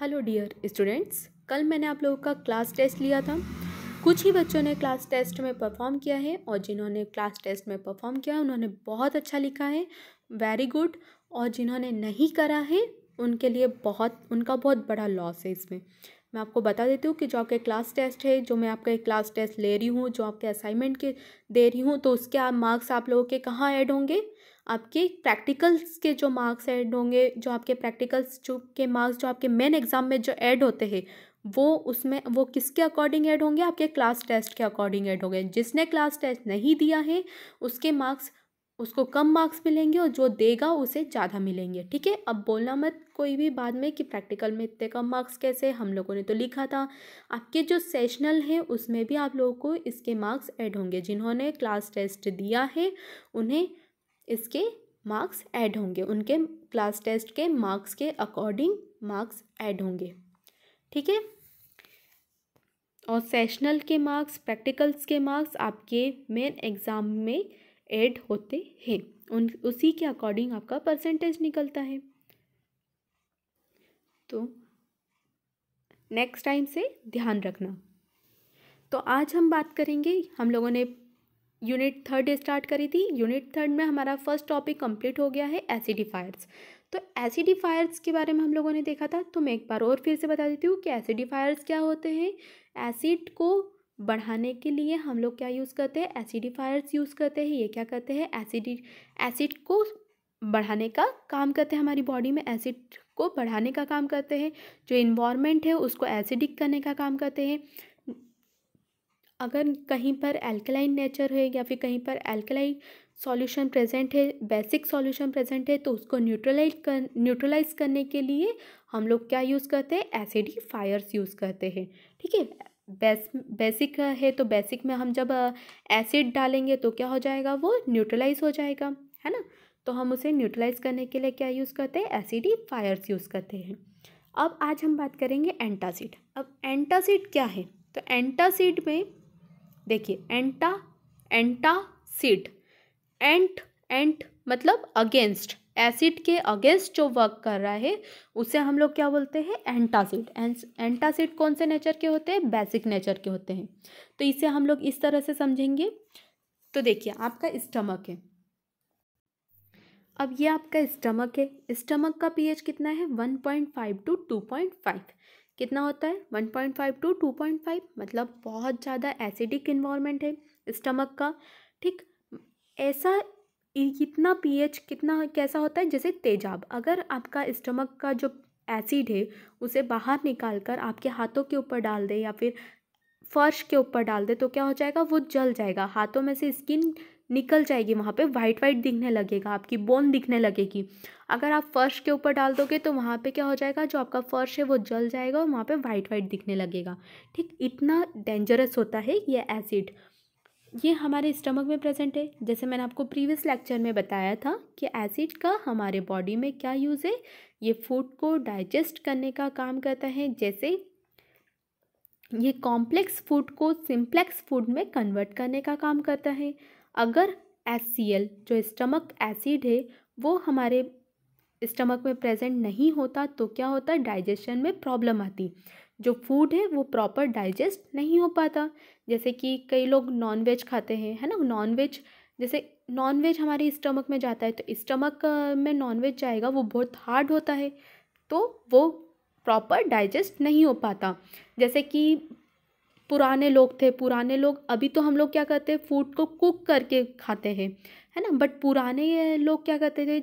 Hello dear students कल मैंने आप लोगों का क्लास टेस्ट लिया था कुछ ही बच्चों ने क्लास टेस्ट में परफॉर्म किया है और जिन्होंने क्लास टेस्ट में परफॉर्म किया उन्होंने बहुत अच्छा लिखा है वेरी गुड और जिन्होंने नहीं करा है उनके लिए बहुत उनका बहुत बड़ा लॉस है इसमें मैं आपको बता देती हूँ कि जो आपके क्लास टेस्ट है जो मैं आपका क्लास टेस्ट ले रही हूँ जो आपके असाइनमेंट के दे रही हूँ तो उसके आप मार्क्स आप लोगों के कहाँ ऐड होंगे आपके प्रैक्टिकल्स के जो मार्क्स ऐड होंगे जो आपके प्रैक्टिकल्स जो के मार्क्स जो आपके मेन एग्ज़ाम में जो ऐड होते हैं वो उसमें वो किसके अकॉर्डिंग ऐड होंगे आपके क्लास टेस्ट के अकॉर्डिंग ऐड होंगे जिसने क्लास टेस्ट नहीं दिया है उसके मार्क्स उसको कम मार्क्स मिलेंगे और जो देगा उसे ज़्यादा मिलेंगे ठीक है अब बोलना मत कोई भी बाद में कि प्रैक्टिकल में इतने कम मार्क्स कैसे हम लोगों ने तो लिखा था आपके जो सेशनल हैं उसमें भी आप लोगों को इसके मार्क्स ऐड होंगे जिन्होंने क्लास टेस्ट दिया है उन्हें इसके मार्क्स ऐड होंगे उनके क्लास टेस्ट के मार्क्स के अकॉर्डिंग मार्क्स ऐड होंगे ठीक है और सेशनल के मार्क्स प्रैक्टिकल्स के मार्क्स आपके मेन एग्ज़ाम में ऐड होते हैं उन उसी के अकॉर्डिंग आपका परसेंटेज निकलता है तो नेक्स्ट टाइम से ध्यान रखना तो आज हम बात करेंगे हम लोगों ने यूनिट थर्ड स्टार्ट करी थी यूनिट थर्ड में हमारा फर्स्ट टॉपिक कंप्लीट हो गया है एसिडिफायर्स तो एसिडिफायर्स के बारे में हम लोगों ने देखा था तो मैं एक बार और फिर से बता देती हूँ कि एसिडिफायर्स क्या होते हैं एसिड को बढ़ाने के लिए हम लोग क्या यूज़ करते हैं एसिडिफायर्स यूज़ करते हैं ये क्या करते हैं एसिड एसिड को बढ़ाने का काम करते हैं हमारी बॉडी में एसिड को बढ़ाने का काम करते हैं जो इन्वायरमेंट है उसको एसिडिक करने का काम करते हैं अगर कहीं पर एल्कलाइन नेचर है या फिर कहीं पर एल्कलाइन सॉल्यूशन प्रेजेंट है बेसिक सॉल्यूशन प्रेजेंट है तो उसको न्यूट्रलाइज कर न्यूट्रलाइज करने के लिए हम लोग क्या यूज़ करते हैं एसिडी फायर्स यूज़ करते हैं ठीक है बेस बेसिक है तो बेसिक में हम जब एसिड डालेंगे तो क्या हो जाएगा वो न्यूट्रलाइज हो जाएगा है ना तो हम उसे न्यूट्रलाइज करने के लिए क्या यूज़ करते हैं एसिडी फायर्स यूज़ करते हैं अब आज हम बात करेंगे एंटासिड अब एंटासिड क्या है तो एंटासिड में देखिए एंटा एंटा सिड एंट एंट मतलब अगेंस्ट एसिड के अगेंस्ट जो वर्क कर रहा है उसे हम लोग क्या बोलते हैं एंटासिड एंटासिड कौन से नेचर के होते हैं बेसिक नेचर के होते हैं तो इसे हम लोग इस तरह से समझेंगे तो देखिए आपका स्टमक है अब ये आपका स्टमक है स्टमक का पीएच कितना है one point five two two point five कितना होता है 1.5 टू 2.5 मतलब बहुत ज़्यादा एसिडिक इन्वायरमेंट है स्टमक का ठीक ऐसा कितना पीएच कितना कैसा होता है जैसे तेजाब अगर आपका स्टमक का जो एसिड है उसे बाहर निकाल कर आपके हाथों के ऊपर डाल दे या फिर फर्श के ऊपर डाल दे तो क्या हो जाएगा वो जल जाएगा हाथों में से स्किन निकल जाएगी वहाँ पे वाइट वाइट दिखने लगेगा आपकी बोन दिखने लगेगी अगर आप फर्श के ऊपर डाल दोगे तो वहाँ पे क्या हो जाएगा जो आपका फर्श है वो जल जाएगा और वहाँ पे वाइट वाइट दिखने लगेगा ठीक इतना डेंजरस होता है ये एसिड ये हमारे स्टमक में प्रेजेंट है जैसे मैंने आपको प्रीवियस लेक्चर में बताया था कि एसिड का हमारे बॉडी में क्या यूज़ है ये फूड को डाइजेस्ट करने का काम करता है जैसे ये कॉम्प्लेक्स फूड को सिंप्लेक्स फूड में कन्वर्ट करने का काम करता है अगर एस जो स्टमक एसिड है वो हमारे स्टमक में प्रेजेंट नहीं होता तो क्या होता डाइजेशन में प्रॉब्लम आती जो फूड है वो प्रॉपर डाइजेस्ट नहीं हो पाता जैसे कि कई लोग नॉनवेज खाते हैं है ना नॉन वेज जैसे नॉनवेज हमारे स्टमक में जाता है तो स्टमक में नॉन वेज जाएगा वो बहुत हार्ड होता है तो वो प्रॉपर डाइजेस्ट नहीं हो पाता जैसे कि पुराने लोग थे पुराने लोग अभी तो हम लोग क्या करते हैं फूड को कुक करके खाते हैं है ना बट पुराने लोग क्या करते थे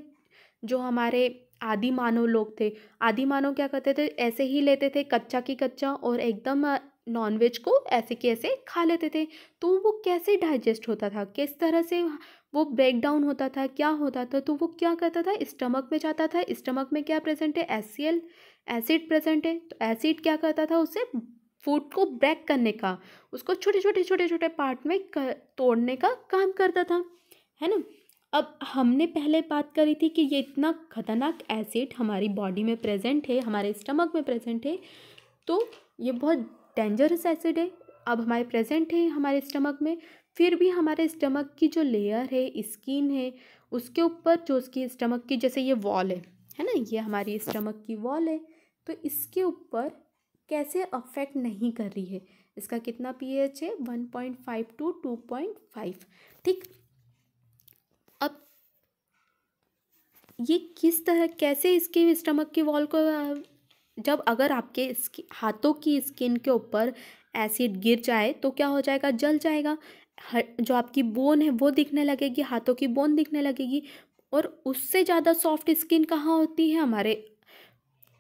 जो हमारे आदि मानव लोग थे आदि मानव क्या करते थे ऐसे ही लेते थे कच्चा की कच्चा और एकदम नॉनवेज को ऐसे के ऐसे खा लेते थे तो वो कैसे डाइजेस्ट होता था किस तरह से वो ब्रेक डाउन होता था क्या होता था तो वो क्या करता था स्टमक में जाता था स्टमक में क्या प्रेजेंट है एस एसिड प्रेजेंट है तो एसिड क्या करता था उसे फूड को ब्रेक करने का उसको छोटे छोटे छोटे छोटे पार्ट में कर, तोड़ने का काम करता था है ना अब हमने पहले बात करी थी कि ये इतना खतरनाक एसिड हमारी बॉडी में प्रेजेंट है हमारे स्टमक में प्रेजेंट है तो ये बहुत डेंजरस एसिड है अब हमारे प्रेजेंट है हमारे स्टमक में फिर भी हमारे स्टमक की जो लेयर है स्किन है उसके ऊपर जो उसकी स्टमक की जैसे ये वॉल है है ना ये हमारी स्टमक की वॉल है तो इसके ऊपर कैसे अफेक्ट नहीं कर रही है इसका कितना पीएच है one point five two two point five ठीक अब ये किस तरह कैसे इसके स्टमक की वॉल को जब अगर आपके हाथों की स्किन के ऊपर एसिड गिर जाए तो क्या हो जाएगा जल जाएगा जो आपकी बोन है वो दिखने लगेगी हाथों की बोन दिखने लगेगी और उससे ज़्यादा सॉफ्ट स्किन कहाँ होती है हमारे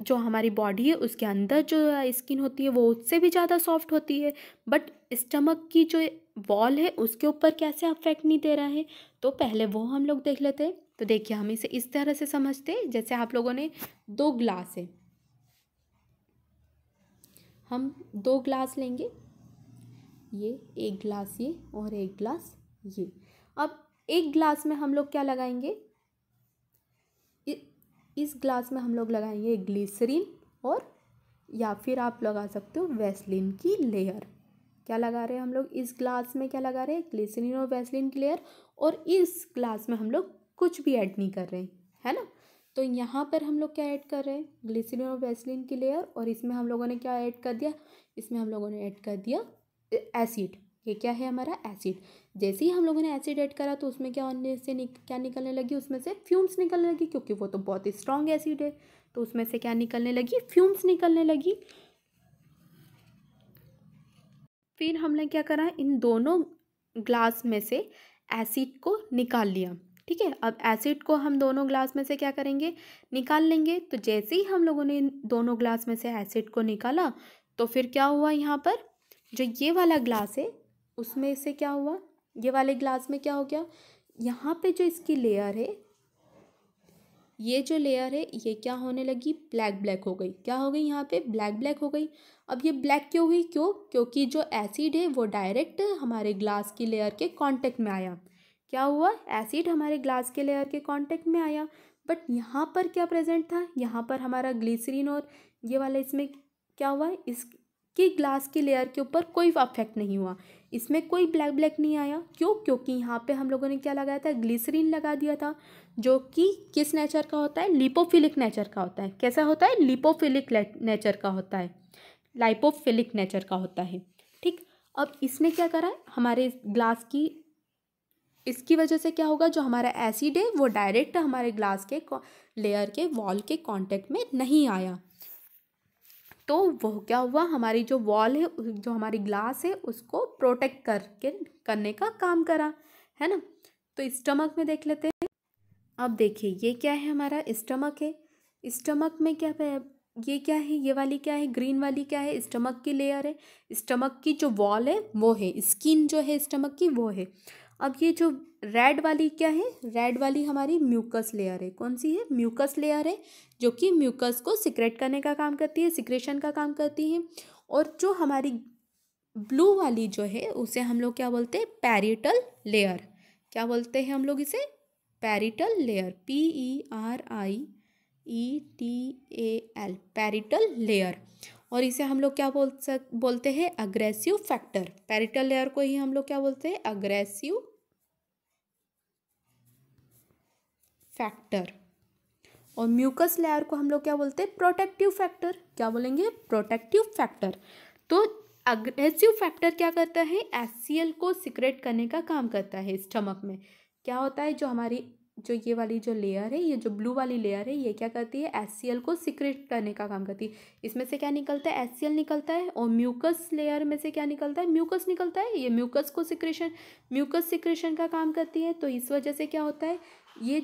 जो हमारी बॉडी है उसके अंदर जो स्किन होती है वो उससे भी ज़्यादा सॉफ्ट होती है बट स्टमक की जो वॉल है उसके ऊपर कैसे अफेक्ट नहीं दे रहा है तो पहले वो हम लोग देख लेते हैं तो देखिए हम इसे इस तरह से समझते हैं जैसे आप लोगों ने दो ग्लास है हम दो ग्लास लेंगे ये एक ग्लास ये और एक ग्लास ये अब एक ग्लास में हम लोग क्या लगाएंगे इस ग्लास में हम लोग लगाएंगे ग्लिसरीन और या फिर आप लगा सकते हो वैसलिन की लेयर क्या लगा रहे हैं हम लोग इस ग्लास में क्या लगा रहे हैं ग्लिसरीन और वैसलिन की लेयर और इस ग्लास में हम लोग कुछ भी ऐड नहीं कर रहे हैं है ना तो यहाँ पर हम लोग क्या ऐड कर रहे हैं ग्लिसरीन और वैसलिन की लेयर और इसमें हम लोगों ने क्या ऐड कर दिया इसमें हम लोगों ने ऐड कर दिया एसिड ये क्या है हमारा एसिड जैसे ही हम लोगों ने एसिड ऐड करा तो उसमें क्या होने से निक, क्या निकलने लगी उसमें से फ्यूम्स निकलने लगी क्योंकि वो तो बहुत ही स्ट्रॉन्ग एसिड है तो उसमें से क्या निकलने लगी फ्यूम्स निकलने लगी फिर हमने क्या करा इन दोनों ग्लास में से एसिड को निकाल लिया ठीक है अब एसिड को हम दोनों ग्लास में से क्या करेंगे निकाल लेंगे तो जैसे ही हम लोगों ने इन दोनों ग्लास में से एसिड को निकाला तो फिर क्या हुआ यहाँ पर जो ये वाला ग्लास है उसमें से क्या हुआ ये वाले ग्लास में क्या हो गया यहाँ पे जो इसकी लेयर है ये जो लेयर है ये क्या होने लगी ब्लैक ब्लैक हो गई क्या हो गई यहाँ पे ब्लैक ब्लैक हो गई अब ये ब्लैक क्यों हुई क्यों क्योंकि जो एसिड है वो डायरेक्ट हमारे ग्लास की लेयर के कांटेक्ट में आया क्या हुआ एसिड हमारे ग्लास के लेयर के कांटेक्ट में आया बट यहाँ पर क्या प्रेजेंट था यहाँ पर हमारा ग्लीसरीन और ये वाला इसमें क्या हुआ इसकी ग्लास की लेयर के ऊपर कोई अफेक्ट नहीं हुआ इसमें कोई ब्लैक ब्लैक नहीं आया क्यों क्योंकि यहाँ पे हम लोगों ने क्या लगाया था ग्लिसरीन लगा दिया था जो कि किस नेचर का होता है लिपोफिलिक नेचर का होता है कैसा होता है लिपोफिलिक नेचर का होता है लाइपोफिलिक नेचर का होता है ठीक अब इसने क्या करा है हमारे ग्लास की इसकी वजह से क्या होगा जो हमारा एसिड है वो डायरेक्ट हमारे ग्लास के लेयर के वॉल के कॉन्टेक्ट में नहीं आया तो वो क्या हुआ हमारी जो वॉल है जो हमारी ग्लास है उसको प्रोटेक्ट करके करने का काम करा है ना तो स्टमक में देख लेते हैं अब देखिए ये क्या है हमारा स्टमक है स्टमक में क्या है? ये क्या है ये वाली क्या है ग्रीन वाली क्या है स्टमक की लेयर है स्टमक की जो वॉल है वो है स्किन जो है स्टमक की वो है अब ये जो रेड वाली क्या है रेड वाली हमारी म्यूकस लेयर है कौन सी है म्यूकस लेयर है जो कि म्यूकस को सिक्रेट करने का काम करती है सिक्रेशन का काम करती है और जो हमारी ब्लू वाली जो है उसे हम लोग क्या बोलते हैं पैरिटल लेयर क्या बोलते हैं हम लोग इसे parietal layer P E R I E T A L parietal layer और इसे हम लोग क्या बोल सक बोलते हैं अग्रेसिव फैक्टर पैरिटल लेयर को ही हम लोग क्या बोलते हैं अग्रेसिव फैक्टर और म्यूकस लेयर को हम लोग क्या बोलते हैं प्रोटेक्टिव फैक्टर क्या बोलेंगे प्रोटेक्टिव फैक्टर तो अग्रेसिव फैक्टर क्या करता है एस को सिक्रेट करने का काम करता है स्टमक में क्या होता है जो हमारी जो ये वाली जो लेयर है ये जो ब्लू वाली लेयर है ये क्या करती है एस को सिक्रेट करने का काम करती है इसमें से क्या निकलता है एस निकलता है और म्यूकस लेयर में से क्या निकलता है म्यूकस निकलता है ये म्यूकस को सिक्रेशन म्यूकस सिक्रेशन का काम करती है तो इस वजह से क्या होता है ये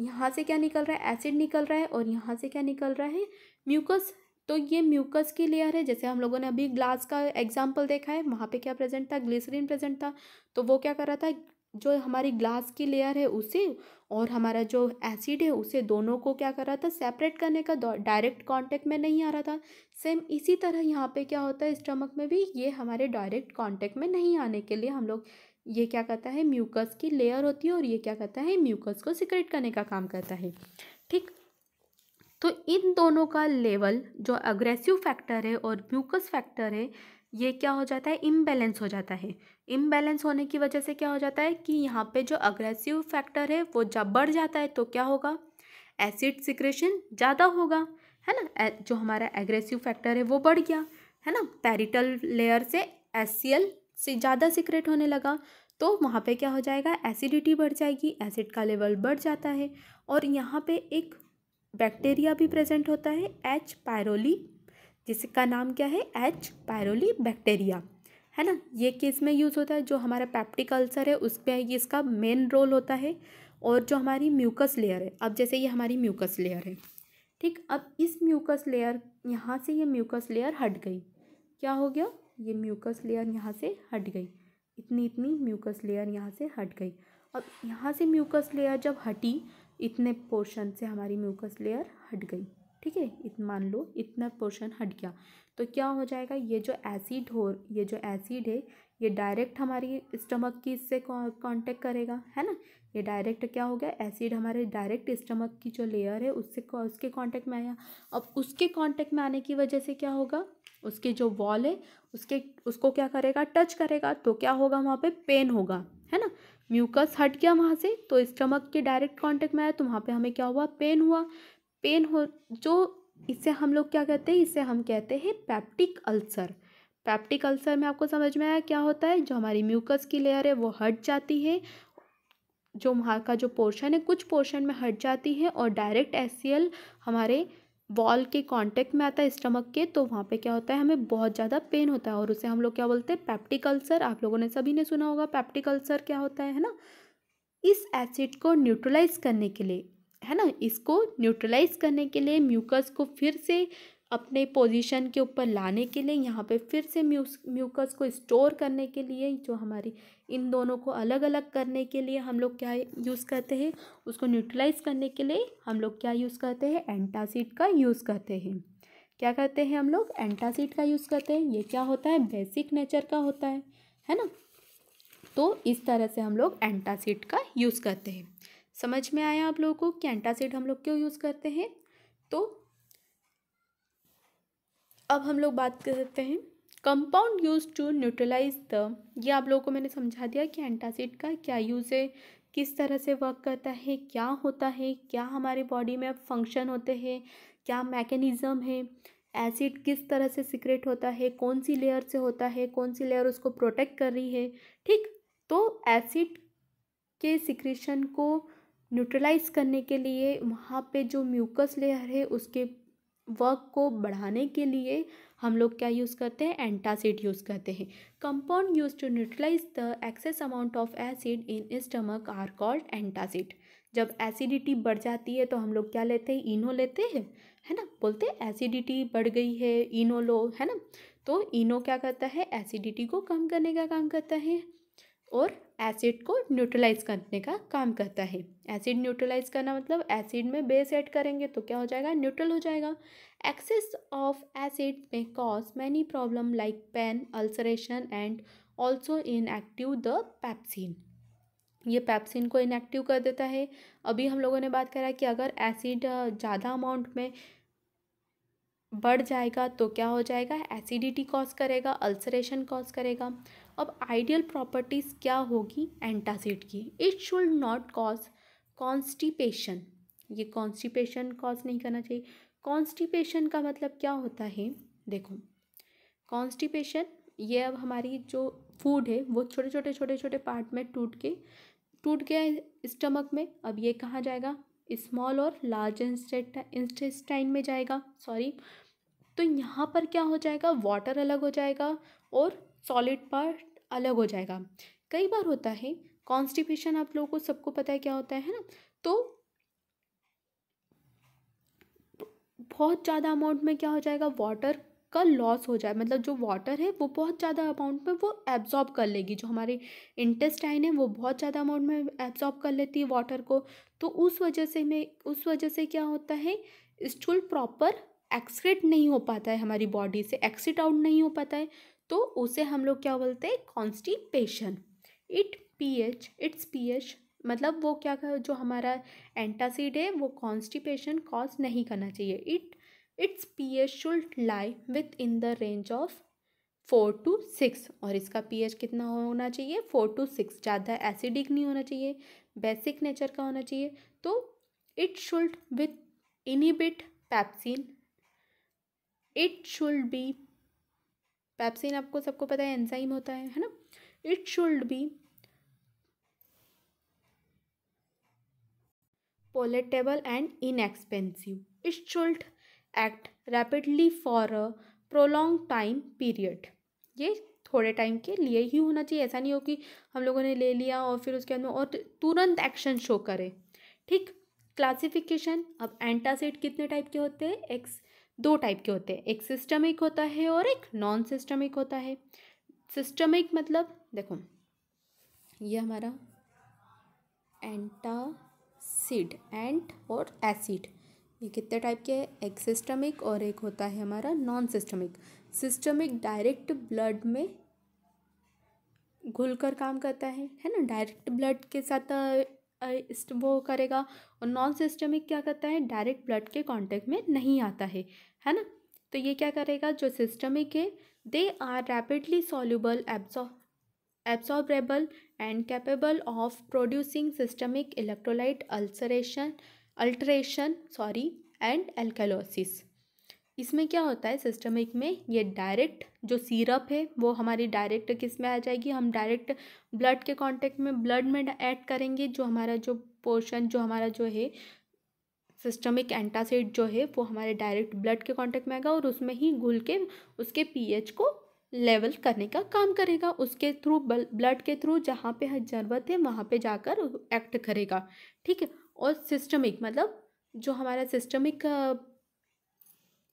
यहाँ से क्या निकल रहा है एसिड निकल रहा है और यहाँ से क्या निकल रहा है म्यूकस तो ये म्यूकस की लेयर है जैसे हम लोगों ने अभी ग्लास का एग्जाम्पल देखा है वहाँ पे क्या प्रेजेंट था ग्लिसरीन प्रेजेंट था तो वो क्या कर रहा था जो हमारी ग्लास की लेयर है उसे और हमारा जो एसिड है उसे दोनों को क्या कर रहा था सेपरेट करने का डायरेक्ट कांटेक्ट में नहीं आ रहा था सेम इसी तरह यहाँ पे क्या होता है स्टमक में भी ये हमारे डायरेक्ट कांटेक्ट में नहीं आने के लिए हम लोग ये क्या करता है म्यूकस की लेयर होती है और ये क्या करता है म्यूकस को सिक्रेट करने का काम करता है ठीक तो इन दोनों का लेवल जो अग्रेसिव फैक्टर है और म्यूकस फैक्टर है ये क्या हो जाता है इम्बैलेंस हो जाता है इम्बैलेंस होने की वजह से क्या हो जाता है कि यहाँ पे जो अग्रेसिव फैक्टर है वो जब बढ़ जाता है तो क्या होगा एसिड सिक्रेशन ज़्यादा होगा है ना जो हमारा एग्रेसिव फैक्टर है वो बढ़ गया है ना पैरिटल लेयर से एस से ज़्यादा सिक्रेट होने लगा तो वहाँ पे क्या हो जाएगा एसिडिटी बढ़ जाएगी एसिड का लेवल बढ़ जाता है और यहाँ पे एक बैक्टीरिया भी प्रेजेंट होता है एच पायरोली जिसका नाम क्या है एच पायरोली बैक्टीरिया है ना ये किस में यूज़ होता है जो हमारा पैप्टिक अल्सर है उस पर इसका मेन रोल होता है और जो हमारी म्यूकस लेयर है अब जैसे ये हमारी म्यूकस लेयर है ठीक अब इस म्यूकस लेयर यहाँ से ये म्यूकस लेयर हट गई क्या हो गया ये म्यूकस लेयर यहाँ से हट गई इतनी इतनी म्यूकस लेयर यहाँ से हट गई अब यहाँ से म्यूकस लेयर जब हटी इतने पोर्शन से हमारी म्यूकस लेयर हट गई ठीक है इत मान लो इतना पोर्शन हट गया तो क्या हो जाएगा ये जो एसिड हो ये जो एसिड है ये डायरेक्ट हमारी स्टमक की इससे कांटेक्ट करेगा है ना ये डायरेक्ट क्या हो गया एसिड हमारे डायरेक्ट स्टमक की जो लेयर है उससे उसके कांटेक्ट में आया अब उसके कांटेक्ट में आने की वजह से क्या होगा उसकी जो वॉल है उसके उसको क्या करेगा टच करेगा तो क्या होगा वहाँ पे पेन होगा है ना म्यूकस हट गया वहाँ से तो स्टमक के डायरेक्ट कांटेक्ट में आया तो वहाँ पे हमें क्या हुआ पेन हुआ पेन हो जो इससे हम लोग क्या कहते हैं इसे हम कहते हैं पैप्टिक अल्सर पैप्टिक अल्सर में आपको समझ में आया क्या होता है जो हमारी म्यूकस की लेयर है वो हट जाती है जो वहाँ का जो पोर्शन है कुछ पोर्शन में हट जाती है और डायरेक्ट एस हमारे बॉल के कांटेक्ट में आता है स्टमक के तो वहाँ पे क्या होता है हमें बहुत ज़्यादा पेन होता है और उसे हम लोग क्या बोलते हैं पैप्टिक अल्सर आप लोगों ने सभी ने सुना होगा पैप्टिक अल्सर क्या होता है है ना इस एसिड को न्यूट्रलाइज करने के लिए है ना इसको न्यूट्रलाइज करने के लिए म्यूकस को फिर से अपने पोजीशन के ऊपर लाने के लिए यहाँ पे फिर से म्यूस म्यूकस को स्टोर करने के लिए जो हमारी इन दोनों को अलग अलग करने के लिए हम लोग क्या यूज़ करते हैं उसको न्यूट्रलाइज करने के लिए हम लोग क्या यूज़ करते हैं एंटासिड का यूज़ करते हैं क्या करते हैं हम लोग एंटासिड का यूज़ करते हैं ये क्या होता है बेसिक नेचर का होता है है ना तो इस तरह से हम लोग एंटासिड का यूज़ करते हैं समझ में आया आप लोगों को कि एंटासिड हम लोग क्यों यूज़ करते हैं तो अब हम लोग बात कर सकते हैं compound use to neutralize the ये आप लोगों को मैंने समझा दिया कि एंटासिड का क्या यूज़ है किस तरह से वर्क करता है क्या होता है क्या हमारे बॉडी में फंक्शन होते हैं क्या मैकेनिज़्म है एसिड किस तरह से सिक्रेट होता है कौन सी लेयर से होता है कौन सी लेयर उसको प्रोटेक्ट कर रही है ठीक तो एसिड के सिक्रेशन को न्यूट्रलाइज करने के लिए वहाँ पे जो म्यूकस लेयर है उसके वर्क को बढ़ाने के लिए हम लोग क्या यूज़ करते हैं एंटासिड यूज़ करते हैं compound use to neutralize the excess amount of acid in stomach are called antacid जब एसिडिटी बढ़ जाती है तो हम लोग क्या लेते हैं इनो लेते हैं है ना बोलते हैं एसिडिटी बढ़ गई है इनो लो है ना तो इनो क्या करता है एसिडिटी को कम करने का काम करता है और एसिड को न्यूट्रलाइज करने का काम करता है एसिड न्यूट्रलाइज करना मतलब एसिड में बेस ऐड करेंगे तो क्या हो जाएगा न्यूट्रल हो जाएगा एक्सेस ऑफ एसिड में cause many problem like pain ulceration and also inactive the pepsin ये पैप्सिन को इनएक्टिव कर देता है अभी हम लोगों ने बात करा कि अगर एसिड ज़्यादा अमाउंट में बढ़ जाएगा तो क्या हो जाएगा एसिडिटी कॉज करेगा अल्सरेशन कॉज करेगा अब आइडियल प्रॉपर्टीज़ क्या होगी एंटासिड की it should not cause constipation ये कॉन्स्टिपेशन कॉज नहीं करना चाहिए कॉन्स्टिपेशन का मतलब क्या होता है देखो कॉन्स्टिपेशन ये अब हमारी जो फूड है वो छोटे छोटे छोटे छोटे पार्ट में टूट के टूट गया स्टमक में अब ये कहाँ जाएगा स्मॉल और लार्ज इंस्टेस्टाइन में जाएगा सॉरी तो यहाँ पर क्या हो जाएगा वाटर अलग हो जाएगा और सॉलिड पार्ट अलग हो जाएगा कई बार होता है कॉन्स्टिपेशन आप लोगों को सबको पता है क्या होता है ना तो बहुत ज़्यादा अमाउंट में क्या हो जाएगा वाटर का लॉस हो जाए मतलब जो वाटर है वो बहुत ज़्यादा अमाउंट में वो एब्जॉर्ब कर लेगी जो हमारे इंटेस्टाइन है वो बहुत ज़्यादा अमाउंट में एब्जॉर्ब कर लेती है वाटर को तो उस वजह से हमें उस वजह से क्या होता है स्टूल प्रॉपर एक्सक्रेट नहीं हो पाता है हमारी बॉडी से एक्सिट आउट नहीं हो पाता है तो उसे हम लोग क्या बोलते हैं constipation it pH its pH मतलब वो क्या जो हमारा एंटासिड है वो कॉन्स्टिपेशन कॉज नहीं करना चाहिए it its pH should lie within the range of four to six और इसका पीएच कितना होना चाहिए फोर टू सिक्स ज़्यादा एसिडिक नहीं होना चाहिए बेसिक नेचर का होना चाहिए तो it should with inhibit pepsin it should be pepsin आपको सबको पता है एंजाइम होता है है ना it should be palatable and inexpensive it should act rapidly for a prolong time period ये थोड़े टाइम के लिए ही होना चाहिए ऐसा नहीं हो कि हम लोगों ने ले लिया और फिर उसके बाद में और तुरंत एक्शन शो करें ठीक क्लासिफिकेशन अब एंटासिड कितने टाइप के होते हैं एक्स दो टाइप के होते हैं एक सिस्टमिक होता है और एक नॉन सिस्टमिक होता है सिस्टमिक मतलब देखो ये हमारा एंटासिड एंट और एसिड ये कितने टाइप के है एक सिस्टमिक और एक होता है हमारा non systemic systemic direct blood में घुल कर काम करता है है ना डायरेक्ट ब्लड के साथ वो करेगा और नॉन सिस्टमिक क्या करता है डायरेक्ट ब्लड के कांटेक्ट में नहीं आता है है ना तो ये क्या करेगा जो सिस्टमिक है they are rapidly soluble absorbable and capable of producing systemic electrolyte ulceration alteration sorry and alkalosis इसमें क्या होता है सिस्टमिक में ये डायरेक्ट जो सीरप है वो हमारी डायरेक्ट किस में आ जाएगी हम डायरेक्ट ब्लड के कांटेक्ट में ब्लड में ऐड करेंगे जो हमारा जो पोर्शन जो हमारा जो है सिस्टमिक एंटासिड जो है वो हमारे डायरेक्ट ब्लड के कांटेक्ट में आएगा और उसमें ही घुल के उसके पीएच को लेवल करने का काम करेगा उसके थ्रू ब्लड के थ्रू जहाँ पे ज़रूरत है वहाँ पर जाकर एक्ट करेगा ठीक है और सिस्टमिक मतलब जो हमारा सिस्टमिक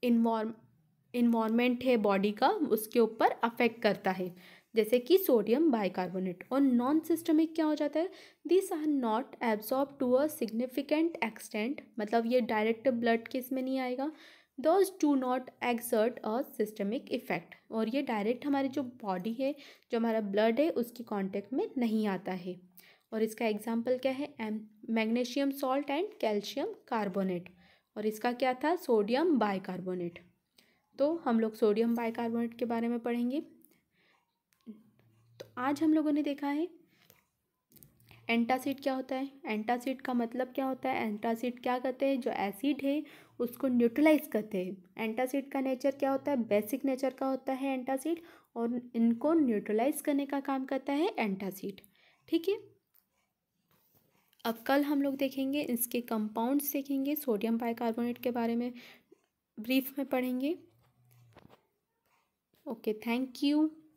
इन्वामेंट है बॉडी का उसके ऊपर अफेक्ट करता है जैसे कि सोडियम बाइकार्बोनेट और नॉन सिस्टमिक क्या हो जाता है this are not absorb to a significant extent मतलब ये डायरेक्ट ब्लड के इसमें नहीं आएगा thus do not exert a systemic effect और ये डायरेक्ट हमारी जो बॉडी है जो हमारा ब्लड है उसकी कॉन्टेक्ट में नहीं आता है और इसका एग्जाम्पल क्या है magnesium salt and calcium carbonate और इसका क्या था सोडियम बाइकार्बोनेट तो हम लोग सोडियम बाइकार्बोनेट के बारे में पढ़ेंगे तो आज हम लोगों ने देखा है एंटासिड क्या होता है एंटासिड का मतलब क्या होता है एंटासिड क्या कहते हैं जो एसिड है उसको न्यूट्रलाइज करते हैं एंटासिड का नेचर क्या होता है बेसिक नेचर का होता है एंटासिड और इनको न्यूट्रलाइज करने का काम करता है एंटासिड ठीक है अब कल हम लोग देखेंगे इसके कंपाउंड्स देखेंगे सोडियम बाइकार्बोनेट के बारे में ब्रीफ में पढ़ेंगे ओके थैंक यू